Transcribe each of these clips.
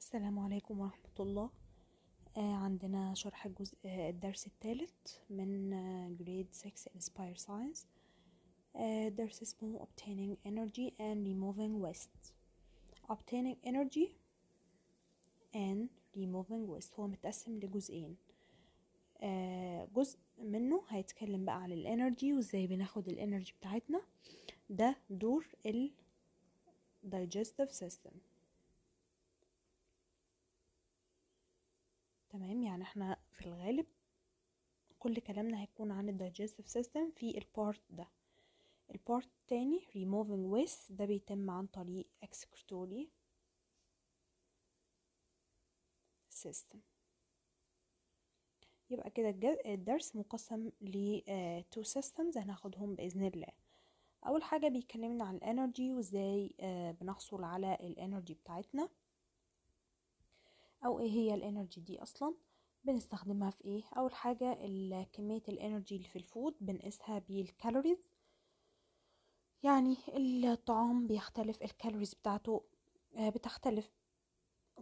السلام عليكم ورحمة الله آه عندنا شرح الجزء آه، الدرس الثالث من جريد 6 Inspire Science آه درس اسمه Obtaining Energy and Removing Waste Obtaining Energy and Removing Waste هو متقسم لجزئين آه جزء منه هيتكلم بقى عن الانرجي وازاي بناخد الانرجي بتاعتنا ده دور ال digestive system تمام يعني احنا في الغالب كل كلامنا هيكون عن الدايجستيف سيستم في البارت ده البارت التاني removing with ده بيتم عن طريق excretory system يبقى كده الدرس مقسم ل آه، two systems هناخدهم بإذن الله أول حاجة بيكلمنا عن الانرجي وازاي آه، بنحصل على الانرجي بتاعتنا او ايه هي الانرجي دي اصلا بنستخدمها في ايه اول حاجة كمية الانرجي اللي في الفود بنقيسها بالكالوريز يعني الطعام بيختلف الكالوريز بتاعته آه، بتختلف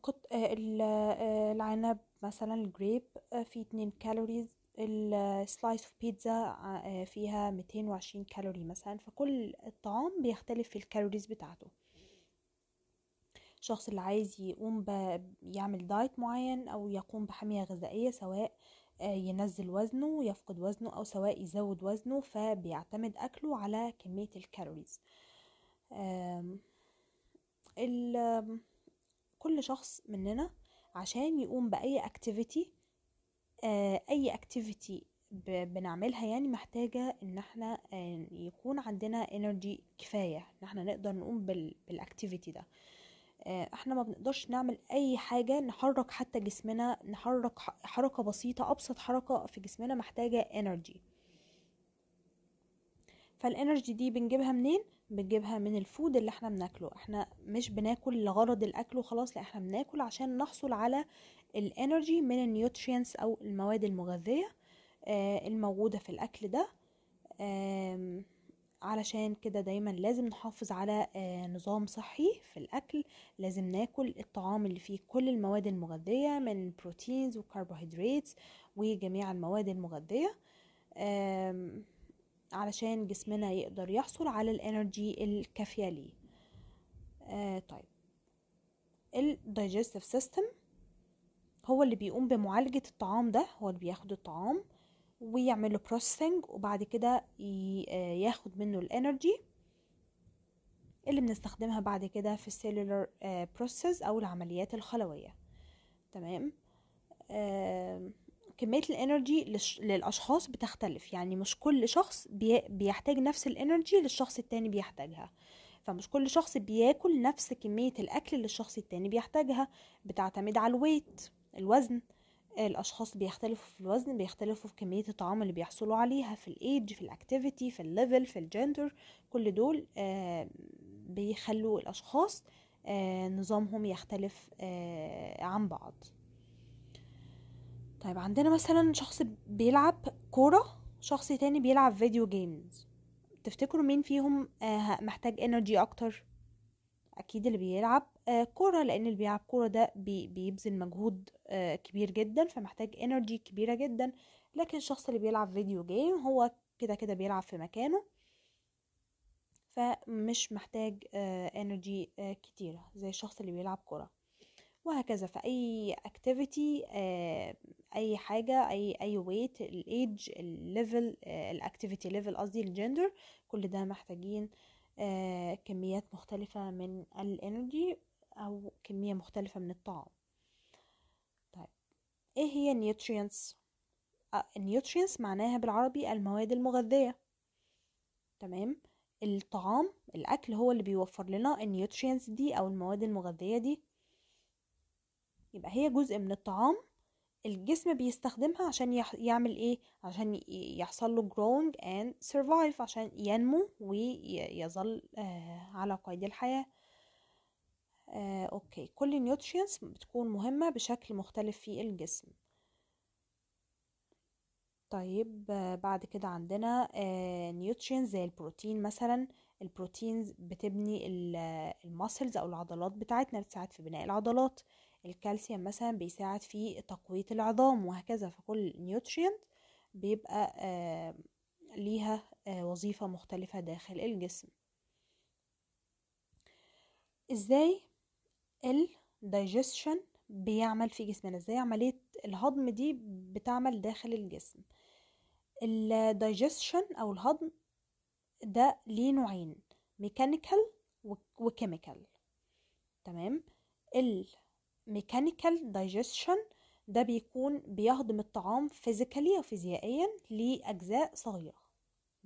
آه، آه، العنب مثلا الجريب فيه اتنين كالوريز السلايس اوف بيتزا فيها 220 وعشرين كالوري مثلا فكل الطعام بيختلف في الكالوريز بتاعته الشخص اللي عايز يقوم يعمل دايت معين او يقوم بحمية غذائية سواء آه، ينزل وزنه يفقد وزنه او سواء يزود وزنه فبيعتمد اكله على كمية الكالوريز كل شخص مننا عشان يقوم باي اكتيفيتي آه، اي اكتيفيتي بنعملها يعني محتاجة ان احنا آه، يكون عندنا انرجي كفاية ان احنا نقدر نقوم بالاكتيفيتي ده آه، احنا ما بنقدرش نعمل اي حاجه نحرك حتى جسمنا نحرك حركه بسيطه ابسط حركه في جسمنا محتاجه انرجي فالانرجي دي بنجيبها منين بنجيبها من الفود اللي احنا بناكله احنا مش بناكل لغرض الاكل وخلاص لا احنا بناكل عشان نحصل على الانرجي من النيوتريانس او المواد المغذيه آه، الموجوده في الاكل ده علشان كده دايما لازم نحافظ على آه، نظام صحي في الأكل لازم ناكل الطعام اللي فيه كل المواد المغذية من بروتينز وكربوهيدرات وجميع المواد المغذية علشان جسمنا يقدر يحصل على الانرجي الكافية ليه آه، طيب الدايجستيف سيستم هو اللي بيقوم بمعالجة الطعام ده هو اللي بياخد الطعام ويعمل له بروسسنج وبعد كده آه، ياخد منه الانرجي اللي بنستخدمها بعد كده في السيلولر آه، بروسس او العمليات الخلويه تمام كمية الانرجي للأشخاص بتختلف يعني مش كل شخص بيحتاج نفس الانرجي للشخص التاني بيحتاجها فمش كل شخص بياكل نفس كمية الأكل اللي الشخص التاني بيحتاجها بتعتمد على الويت الوزن الاشخاص بيختلفوا في الوزن بيختلفوا في كميه الطعام اللي بيحصلوا عليها في الايدج في الاكتيفيتي في الليفل في الجندر كل دول آه، بيخلوا الاشخاص آه، نظامهم يختلف آه، عن بعض طيب عندنا مثلا شخص بيلعب كوره شخص تاني بيلعب فيديو جيمز تفتكروا مين فيهم محتاج انرجي اكتر اكيد اللي بيلعب آه، كرة لأن اللي بيلعب كرة ده بيبذل مجهود آه، كبير جدا فمحتاج انرجي كبيرة جدا لكن الشخص اللي بيلعب فيديو جيم هو كده كده بيلعب في مكانه فمش محتاج انرجي آه، كتيرة زي الشخص اللي بيلعب كرة وهكذا اي اكتيفيتي أي حاجة أي أي ويت الإيدج الليفل الاكتيفيتي ليفل قصدي الجندر كل ده محتاجين كميات مختلفة من الانرجي أو كمية مختلفة من الطعام طيب إيه هي النيوترينتس؟ النيوترينتس آه، معناها بالعربي المواد المغذية تمام الطعام الأكل هو اللي بيوفر لنا النيوترينتس دي أو المواد المغذية دي يبقى هي جزء من الطعام الجسم بيستخدمها عشان يعمل ايه عشان يحصل له growing and survive عشان ينمو ويظل آه، على قيد الحياه آه اوكي كل النيوترينز بتكون مهمة بشكل مختلف في الجسم طيب آه بعد كده عندنا آه زي البروتين مثلا البروتين بتبني الماسلز او العضلات بتاعتنا بتساعد في بناء العضلات الكالسيوم مثلا بيساعد في تقوية العظام وهكذا فكل نيوترينت بيبقى آه ليها آه وظيفة مختلفة داخل الجسم ازاي digestion بيعمل في جسمنا ازاي عملية الهضم دي بتعمل داخل الجسم الدايجستشن او الهضم ده ليه نوعين ميكانيكال وكيميكال تمام الميكانيكال دايجستشن ده بيكون بيهضم الطعام فيزيكالي وفيزيائيا لاجزاء صغيره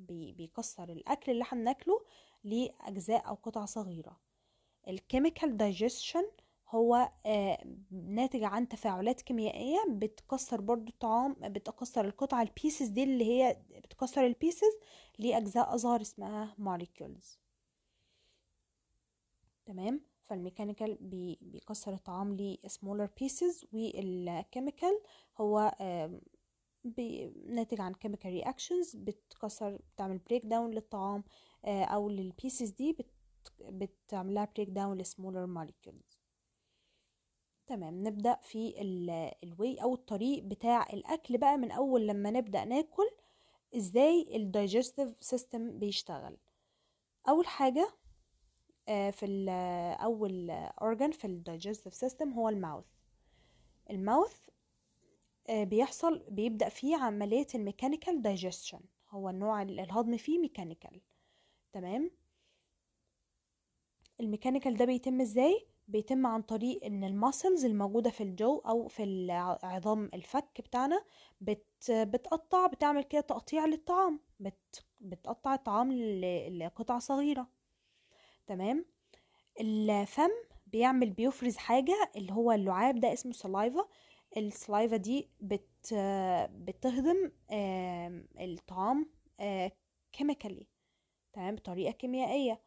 بيكسر الاكل اللي احنا بناكله لاجزاء او قطع صغيره الكيميكال دايجيشن هو آه، ناتج عن تفاعلات كيميائيه بتكسر برضو الطعام بتكسر القطع البيسز دي اللي هي بتكسر البيسز لاجزاء اصغر اسمها موليكيولز تمام فالميكانيكال بيكسر الطعام لسمولر بيسز والكيميكال هو آه، ناتج عن كيميكال رياكشنز بتكسر بتعمل بريك داون للطعام آه، او للبيسز دي بت بتعملها بريك داون لسمولر مولكيولز تمام نبدا في الواي او الطريق بتاع الاكل بقى من اول لما نبدا ناكل ازاي الدايجستيف سيستم بيشتغل اول حاجه آه، في اول اورجان في الدايجستيف سيستم هو الماوث الماوث آه، بيحصل بيبدا فيه عمليه الميكانيكال دايجستشن هو النوع الهضم فيه ميكانيكال تمام الميكانيكال ده بيتم ازاي بيتم عن طريق ان الماسلز الموجوده في الجو او في عظام الفك بتاعنا بت بتقطع بتعمل كده تقطيع للطعام بت بتقطع الطعام لقطع صغيره تمام الفم بيعمل بيفرز حاجه اللي هو اللعاب ده اسمه سلايفا السلايفا دي بت بتهضم الطعام كيميكالي آه، تمام بطريقه كيميائيه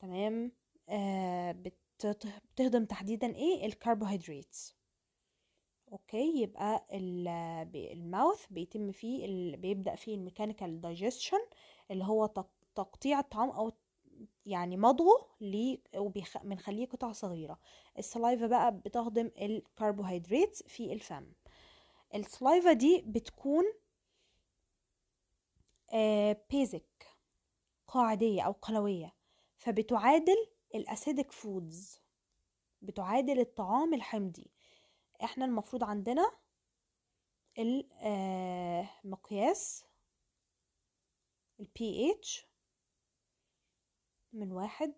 تمام آه، بتهضم تحديدا ايه الكربوهيدرات اوكي يبقى الماوث بيتم فيه بيبدا فيه الميكانيكال دايجستشن اللي هو تقطيع الطعام او يعني مضغه ليه وبنخليه قطع صغيره السلايفا بقى بتهضم الكربوهيدرات في الفم السلايفا دي بتكون بيزك آه، قاعديه او قلويه فبتعادل الاسيدك فودز بتعادل الطعام الحمضي احنا المفروض عندنا المقياس آه، البي pH من واحد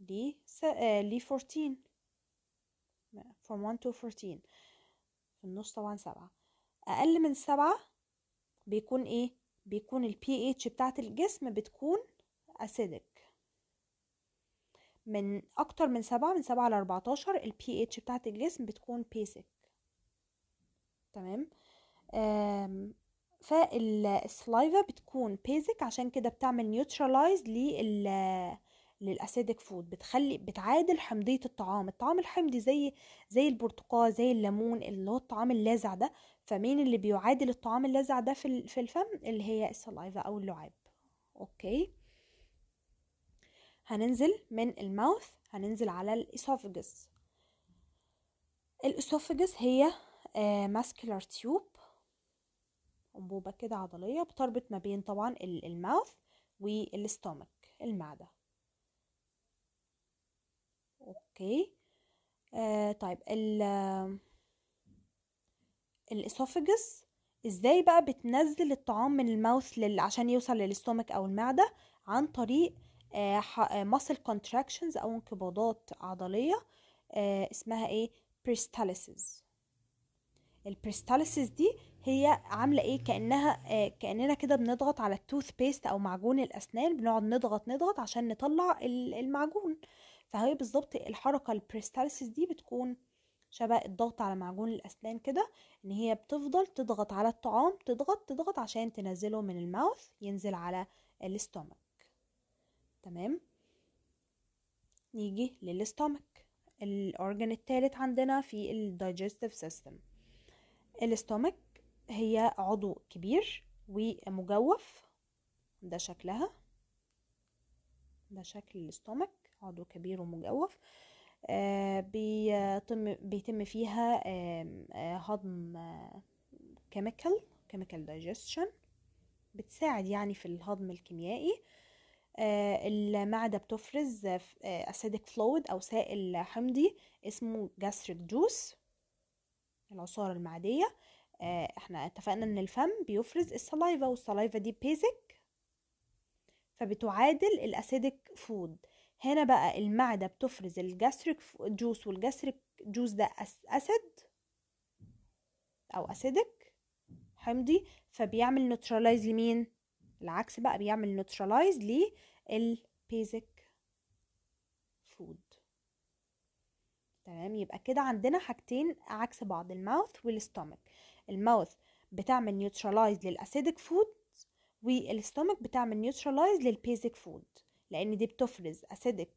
ل آه، ل 14 from 1 to 14 في النص طبعا سبعة أقل من سبعة بيكون إيه؟ بيكون البي pH بتاعة الجسم بتكون اسيدك من اكتر من سبعة من سبعة ل 14 ال pH بتاعت الجسم بتكون basic تمام فالسلايفا بتكون بيزك عشان كده بتعمل neutralize لل للاسيدك فود بتخلي بتعادل حمضيه الطعام الطعام الحمضي زي زي البرتقال زي الليمون اللي هو الطعام اللاذع ده فمين اللي بيعادل الطعام اللاذع ده في في الفم اللي هي السلايفا او اللعاب اوكي هننزل من الماوث هننزل على الإسوفجس الإسوفجس هي آه، ماسكولار تيوب أنبوبة كده عضلية بتربط ما بين طبعا الماوث والاستومك المعدة اوكي آه طيب ال الاسوفجس ازاي بقى بتنزل الطعام من الماوث عشان يوصل للاستومك او المعدة عن طريق آه، آه، muscle contractions او انقباضات عضليه آه، اسمها ايه peristalsis البريستاليسيس دي هي عامله ايه كانها كاننا كده بنضغط على التوث بيست او معجون الاسنان بنقعد نضغط نضغط عشان نطلع المعجون فهي بالظبط الحركه البريستاليسيس دي بتكون شبه الضغط على معجون الاسنان كده ان هي بتفضل تضغط على الطعام تضغط تضغط عشان تنزله من الماوث ينزل على الاستومك تمام نيجي للاستومك الاورجن الثالث عندنا في الدايجستيف سيستم الاستومك هي عضو كبير ومجوف ده شكلها ده شكل الاستومك عضو كبير ومجوف آه بيتم بيتم فيها آه آه هضم كيميكال كيميكال دايجستشن بتساعد يعني في الهضم الكيميائي آه آه، المعدة بتفرز آه، acidic fluid أو سائل حمضي اسمه gastric juice العصارة المعدية آه، احنا اتفقنا ان الفم بيفرز السلايفا والسلايفا دي بيزك فبتعادل الاسيدك فود هنا بقى المعدة بتفرز الجاستريك جوس والجاستريك جوس ده اسيد او اسيدك حمضي فبيعمل نيوتراليز لمين العكس بقى بيعمل نوترلايز للبيزك فود تمام يبقى كده عندنا حاجتين عكس بعض الماوث والستومك الماوث بتعمل نيوترلايز للاسيدك فود والستومك بتعمل نيوترلايز للبيزك فود لان دي بتفرز اسيدك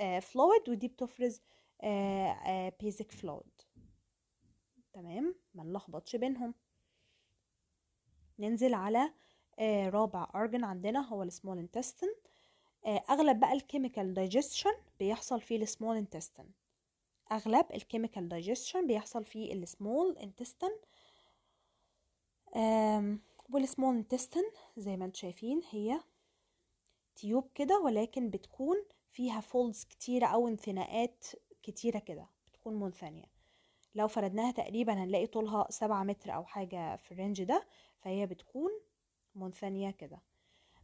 آه، فلويد ودي بتفرز بيزك آه، فلويد آه، تمام ما نلخبطش بينهم ننزل على آه رابع أرجن عندنا هو السمول انتستين آه أغلب بقى الكيميكال دايجستشن بيحصل فيه السمول انتستين أغلب الكيميكال دايجستشن بيحصل فيه السمول انتستين والسمول انتستين زي ما انتم شايفين هي تيوب كده ولكن بتكون فيها فولدز كتيرة أو انثناءات كتيرة كده بتكون منثنية لو فردناها تقريبا هنلاقي طولها سبعة متر أو حاجة في الرينج ده فهي بتكون هرمون ثانية كده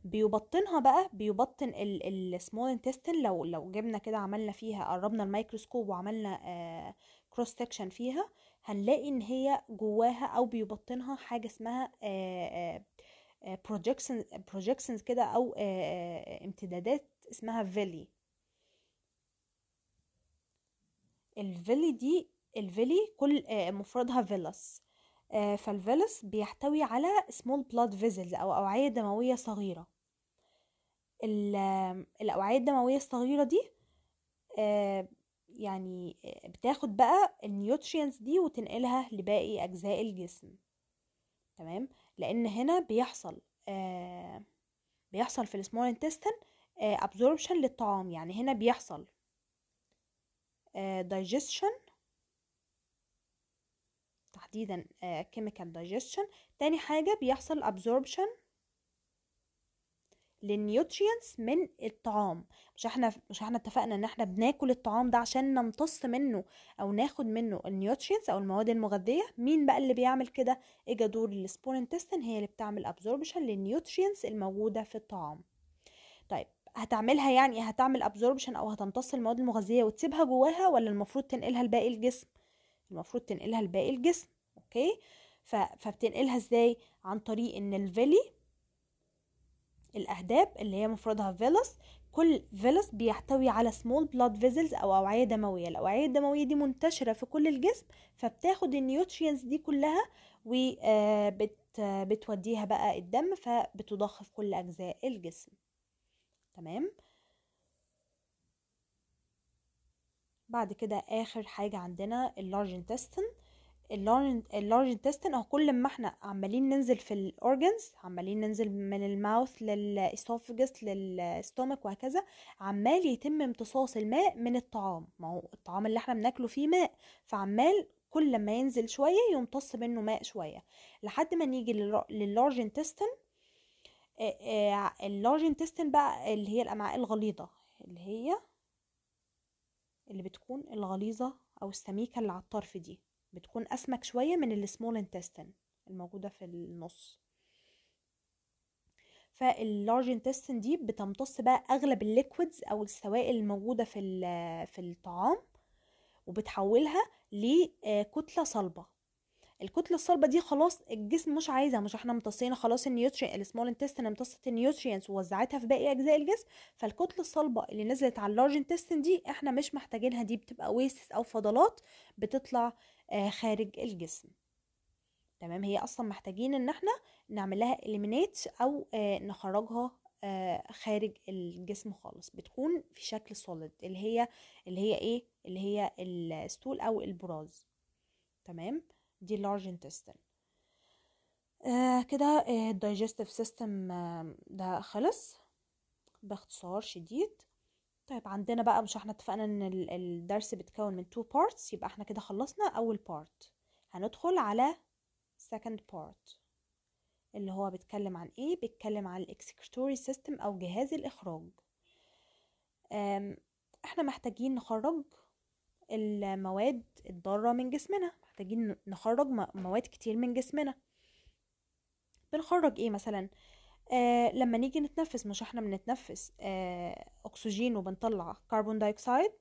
بيبطنها بقى بيبطن السمول انتستين لو لو جبنا كده عملنا فيها قربنا الميكروسكوب وعملنا كروس آه، سكشن فيها هنلاقي ان هي جواها او بيبطنها حاجه اسمها بروجكشن آه، بروجكشنز آه، كده او امتدادات اسمها فيلي الفيلي دي الفيلي كل مفردها فيلس آه، فالفيلس بيحتوي على small blood vessels أو أوعية دموية صغيرة الأوعية الدموية الصغيرة دي آه، يعني آه، بتاخد بقى النيوترينز دي وتنقلها لباقي أجزاء الجسم تمام لأن هنا بيحصل بيحصل في السمول انتستين absorption للطعام يعني هنا بيحصل digestion تحديدا آه، chemical digestion تاني حاجة بيحصل absorption للنيوترينتس من الطعام مش احنا مش احنا اتفقنا ان احنا بناكل الطعام ده عشان نمتص منه او ناخد منه النيوترينتس او المواد المغذيه مين بقى اللي بيعمل كده دور السبور انتستين هي اللي بتعمل ابزوربشن للنيوترينتس الموجوده في الطعام طيب هتعملها يعني هتعمل ابزوربشن او هتمتص المواد المغذيه وتسيبها جواها ولا المفروض تنقلها لباقي الجسم المفروض تنقلها لباقي الجسم اوكي فبتنقلها ازاي عن طريق ان الفيلي الاهداب اللي هي مفردها فيلس كل فيلس بيحتوي على سمول بلاد فيزلز او اوعيه دمويه الاوعيه الدمويه دي منتشره في كل الجسم فبتاخد النيوتريانس دي كلها وبتوديها آه، بقى الدم فبتضخ في كل اجزاء الجسم تمام بعد كده اخر حاجه عندنا اللارج انتستن اللارج انتستن اهو كل ما احنا عمالين ننزل في الاورجنز عمالين ننزل من الماوث للاسوفجس للستومك وهكذا عمال يتم امتصاص الماء من الطعام ما هو الطعام اللي احنا بناكله فيه ماء فعمال كل ما ينزل شويه يمتص منه ماء شويه لحد ما نيجي لللارج انتستن اللارج انتستن بقى اللي هي الامعاء الغليظه اللي هي اللي بتكون الغليظة أو السميكة اللي على الطرف دي بتكون أسمك شوية من السمول انتستن الموجودة في النص فاللارج انتستن دي بتمتص بقى أغلب الليكويدز أو السوائل الموجودة في في الطعام وبتحولها لكتلة آه صلبة الكتله الصلبه دي خلاص الجسم مش عايزها مش احنا امتصينا خلاص النيوتري السمول انتستين امتصت النيوتريانس ووزعتها في باقي اجزاء الجسم فالكتله الصلبه اللي نزلت على اللارج انتستين دي احنا مش محتاجينها دي بتبقى ويسس او فضلات بتطلع آه، خارج الجسم تمام هي اصلا محتاجين ان احنا نعمل لها اليمينيت او آه، نخرجها آه، خارج الجسم خالص بتكون في شكل سوليد اللي هي اللي هي ايه اللي هي الستول او البراز تمام دي اللارج intestine آه كده الدايجستيف آه، آه، سيستم ده خلص باختصار شديد طيب عندنا بقى مش احنا اتفقنا ان الدرس بيتكون من تو parts يبقى احنا كده خلصنا اول part هندخل على second part اللي هو بيتكلم عن ايه بيتكلم عن الاكسكريتوري سيستم او جهاز الاخراج احنا محتاجين نخرج المواد الضارة من جسمنا محتاجين نخرج مواد كتير من جسمنا بنخرج ايه مثلا آه لما نيجي نتنفس مش احنا بنتنفس آه اكسجين وبنطلع كربون دايوكسيد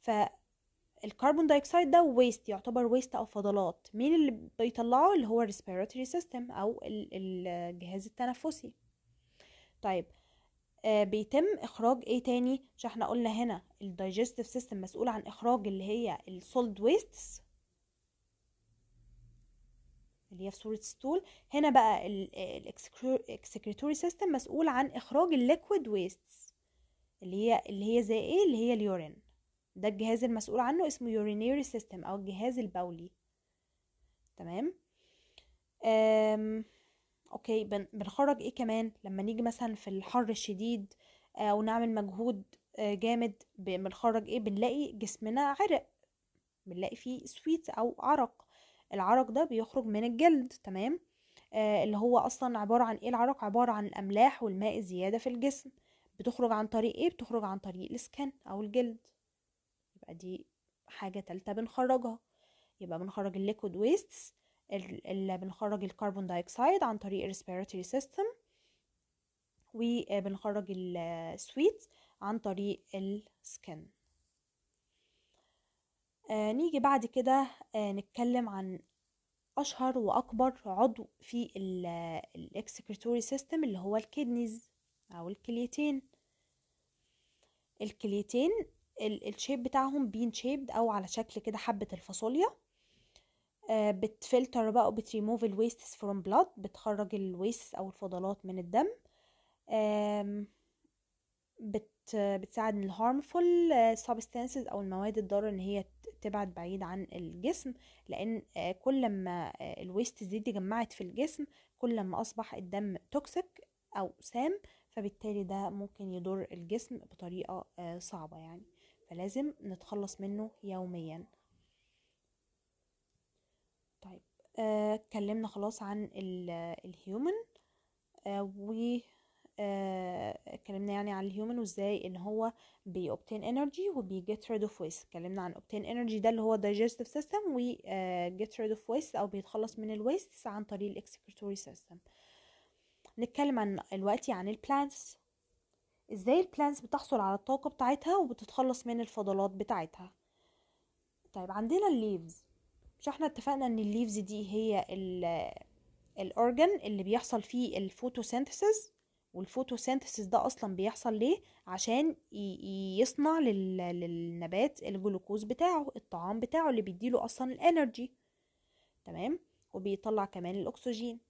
فالكربون دايوكسيد ده ويست يعتبر ويست او فضلات مين اللي بيطلعه اللي هو الريسبيراتوري سيستم او الجهاز التنفسي طيب آه آه، بيتم اخراج ايه تاني مش احنا قلنا هنا الدايجستيف سيستم مسؤول عن اخراج اللي هي السولد ويستس اللي هي في صورة ستول هنا بقى الاكسكريتوري سيستم مسؤول عن اخراج الليكويد ويستس اللي هي اللي هي زي ايه اللي هي اليورين ده الجهاز المسؤول عنه اسمه يورينيري سيستم او الجهاز البولي تمام اوكي بنخرج ايه كمان لما نيجي مثلا في الحر الشديد او آه، نعمل مجهود آه، جامد بنخرج ايه بنلاقي جسمنا عرق بنلاقي فيه سويت او عرق العرق ده بيخرج من الجلد تمام آه اللي هو اصلا عباره عن ايه العرق عباره عن الاملاح والماء الزياده في الجسم بتخرج عن طريق ايه بتخرج عن طريق السكن او الجلد يبقى دي حاجه تالتة بنخرجها يبقى بنخرج الليكويد ويستس اللي بنخرج الكربون دايوكسيد عن طريق الريسبيراتوري سيستم وبنخرج السويت عن طريق السكن آه نيجي بعد كده آه نتكلم عن أشهر وأكبر عضو في الإكسكريتوري سيستم اللي هو الكدنيز أو الكليتين الكليتين الشيب بتاعهم بين شيبد أو على شكل كده حبة الفاصوليا آه، بتفلتر بقى وبتريموف الويستس فروم بلاد بتخرج الويست او الفضلات من الدم بت بتساعد ان الهارمفول آه، سبستانسز او المواد الضاره ان هي تبعد بعيد عن الجسم لان آه، كل ما الويست دي اتجمعت في الجسم كل ما اصبح الدم توكسيك او سام فبالتالي ده ممكن يضر الجسم بطريقه صعبه يعني فلازم نتخلص منه يوميا طيب آه، اتكلمنا آه خلاص عن الهيومن آه و آه، اتكلمنا يعني عن الهيومن وازاي ان هو بي اوبتين انرجي وبي جيت ريد اوف ويست اتكلمنا عن اوبتين انرجي ده اللي هو دايجستيف سيستم و جيت ريد اوف ويست او بيتخلص من الويست عن طريق الاكسكريتوري سيستم نتكلم عن الوقت عن البلانتس ازاي البلانتس بتحصل على الطاقة بتاعتها وبتتخلص من الفضلات بتاعتها طيب عندنا الليفز مش احنا اتفقنا ان الليفز دي هي الاورجن اللي بيحصل فيه الفوتوسينثيسيس والفوتوسينثيسيس ده اصلا بيحصل ليه عشان يصنع للنبات الجلوكوز بتاعه الطعام بتاعه اللي بيديله اصلا الانرجي تمام وبيطلع كمان الاكسجين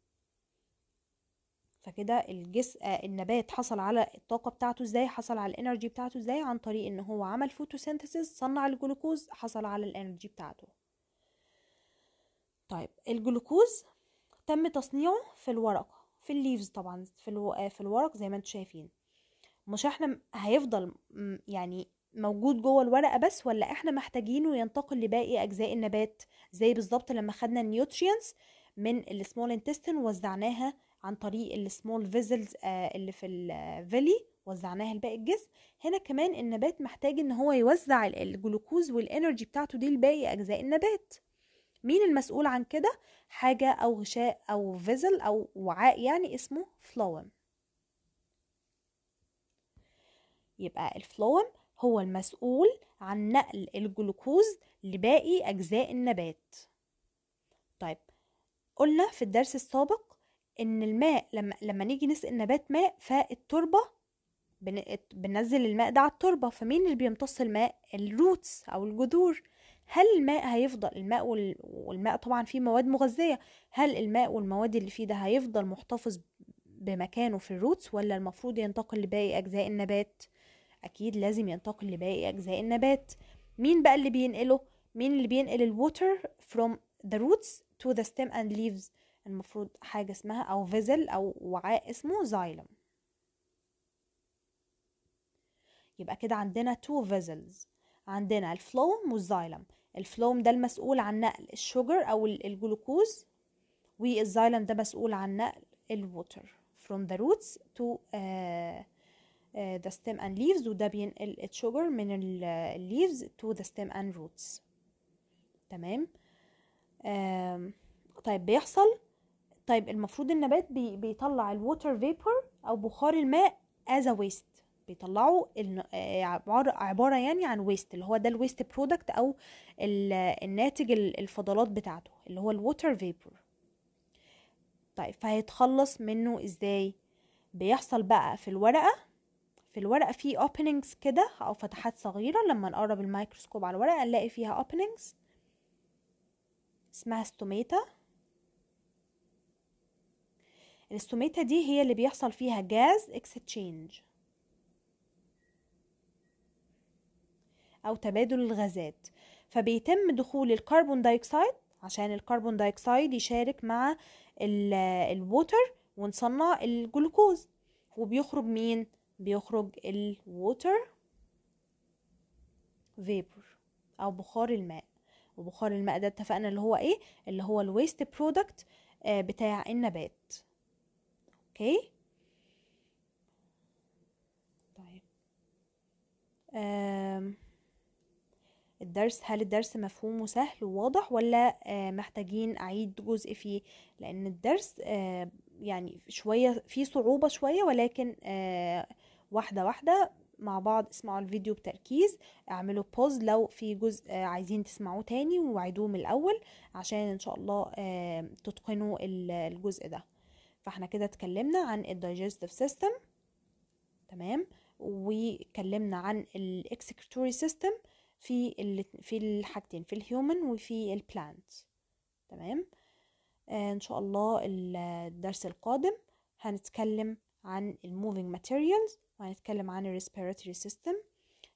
فكده الجسم آه، النبات حصل على الطاقة بتاعته ازاي حصل على الانرجي بتاعته ازاي عن طريق ان هو عمل فوتوسينثيسيس صنع الجلوكوز حصل على الانرجي بتاعته طيب الجلوكوز تم تصنيعه في الورق في الليفز طبعا في, الو... آه، في الورق زي ما انتم شايفين مش احنا هيفضل يعني موجود جوه الورقه بس ولا احنا محتاجينه ينتقل لباقي اجزاء النبات زي بالظبط لما خدنا النيوتريانس من السمول انتستين وزعناها عن طريق السمول فيزلز آه، اللي في الفيلي آه، وزعناها لباقي الجسم هنا كمان النبات محتاج ان هو يوزع الجلوكوز والانرجي بتاعته دي لباقي اجزاء النبات مين المسؤول عن كده حاجة أو غشاء أو فيزل أو وعاء يعني اسمه فلوم يبقى الفلوم هو المسؤول عن نقل الجلوكوز لباقي أجزاء النبات طيب قلنا في الدرس السابق إن الماء لما, لما نيجي نسقي النبات ماء فالتربة بننزل الماء ده على التربة فمين اللي بيمتص الماء الروتس أو الجذور هل الماء هيفضل الماء وال... والماء طبعا فيه مواد مغذية هل الماء والمواد اللي فيه ده هيفضل محتفظ بمكانه في الروتس ولا المفروض ينتقل لباقي أجزاء النبات أكيد لازم ينتقل لباقي أجزاء النبات مين بقى اللي بينقله مين اللي بينقل الووتر from the roots to the stem and leaves المفروض حاجة اسمها أو فيزل أو وعاء اسمه زايلم يبقى كده عندنا two vessels عندنا الفلوم والزايلم الفلوم ده المسؤول عن نقل الشوجر او الجلوكوز والزايلم ده مسؤول عن نقل الووتر from the roots to uh, uh, the stem and leaves وده بينقل الشوجر من ال آه، leaves to the stem and roots تمام uh, طيب بيحصل طيب المفروض النبات بي بيطلع الووتر فيبر او بخار الماء as a waste بيطلعوا آه، عبارة, عبارة يعني عن ويست اللي هو ده الويست برودكت أو الناتج الفضلات بتاعته اللي هو الووتر فيبر طيب فهيتخلص منه ازاي بيحصل بقى في الورقة في الورقة في openings كده أو فتحات صغيرة لما نقرب الميكروسكوب على الورقة نلاقي فيها openings اسمها ستوميتا الستوميتا دي هي اللي بيحصل فيها جاز اكستشينج أو تبادل الغازات فبيتم دخول الكربون دايوكسيد عشان الكربون دايوكسيد يشارك مع الووتر ونصنع الجلوكوز وبيخرج مين بيخرج الووتر فيبر او بخار الماء وبخار الماء ده اتفقنا اللي هو ايه اللي هو الويست برودكت آه، بتاع النبات اوكي طيب آم. الدرس هل الدرس مفهوم وسهل وواضح ولا آه، محتاجين أعيد جزء فيه لأن الدرس آه، يعني شوية فيه صعوبة شوية ولكن آه، واحدة واحدة مع بعض اسمعوا الفيديو بتركيز اعملوا بوز لو في جزء عايزين تسمعوه تاني وعيدوه من الأول عشان إن شاء الله تتقنوا الجزء ده فاحنا كده اتكلمنا عن الدايجستيف سيستم تمام واتكلمنا عن الاكسكريتوري سيستم في في الحاجتين في الهيومن وفي البلانت تمام آه، ان شاء الله الدرس القادم هنتكلم عن الموفينج ماتيريالز وهنتكلم عن الريسبيراتوري آه، سيستم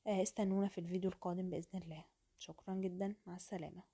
استنونا في الفيديو القادم باذن الله شكرا جدا مع السلامه